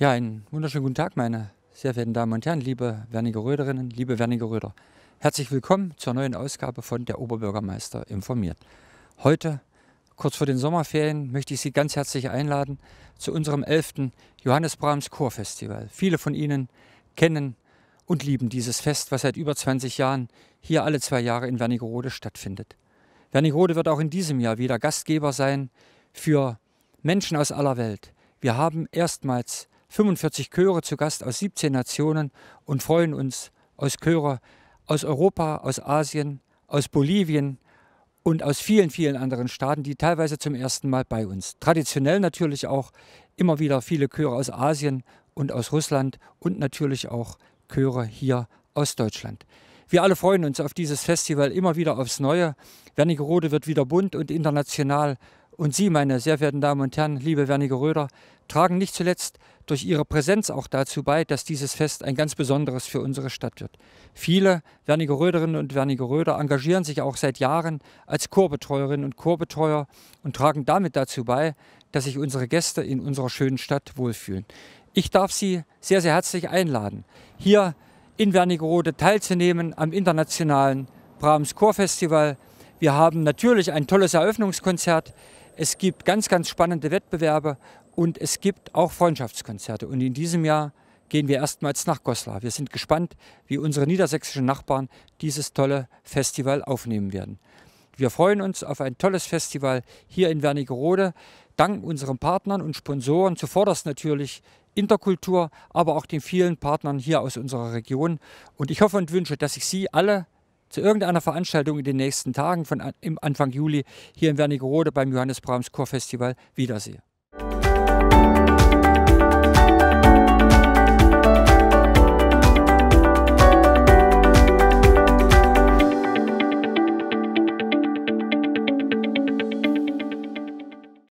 Ja, einen wunderschönen guten Tag, meine sehr verehrten Damen und Herren, liebe Werniger Röderinnen, liebe Werniger Röder. Herzlich willkommen zur neuen Ausgabe von Der Oberbürgermeister informiert. Heute, kurz vor den Sommerferien, möchte ich Sie ganz herzlich einladen zu unserem 11. Johannes Brahms Chorfestival. Viele von Ihnen kennen und lieben dieses Fest, was seit über 20 Jahren hier alle zwei Jahre in Wernigerode stattfindet. Wernigerode wird auch in diesem Jahr wieder Gastgeber sein für Menschen aus aller Welt. Wir haben erstmals 45 Chöre zu Gast aus 17 Nationen und freuen uns aus Chöre aus Europa, aus Asien, aus Bolivien und aus vielen, vielen anderen Staaten, die teilweise zum ersten Mal bei uns. Traditionell natürlich auch immer wieder viele Chöre aus Asien und aus Russland und natürlich auch Chöre hier aus Deutschland. Wir alle freuen uns auf dieses Festival immer wieder aufs Neue. Wernigerode wird wieder bunt und international und Sie, meine sehr verehrten Damen und Herren, liebe Wernige Röder, tragen nicht zuletzt durch Ihre Präsenz auch dazu bei, dass dieses Fest ein ganz besonderes für unsere Stadt wird. Viele Wernige Röderinnen und Wernige Röder engagieren sich auch seit Jahren als Chorbetreuerinnen und Chorbetreuer und tragen damit dazu bei, dass sich unsere Gäste in unserer schönen Stadt wohlfühlen. Ich darf Sie sehr, sehr herzlich einladen, hier in Wernigerode teilzunehmen am internationalen Brahms Chorfestival. Wir haben natürlich ein tolles Eröffnungskonzert. Es gibt ganz, ganz spannende Wettbewerbe und es gibt auch Freundschaftskonzerte. Und in diesem Jahr gehen wir erstmals nach Goslar. Wir sind gespannt, wie unsere niedersächsischen Nachbarn dieses tolle Festival aufnehmen werden. Wir freuen uns auf ein tolles Festival hier in Wernigerode, dank unseren Partnern und Sponsoren, zuvorderst natürlich Interkultur, aber auch den vielen Partnern hier aus unserer Region. Und ich hoffe und wünsche, dass ich Sie alle zu irgendeiner Veranstaltung in den nächsten Tagen von im Anfang Juli hier in Wernigerode beim Johannes Brahms Chorfestival wiedersehe.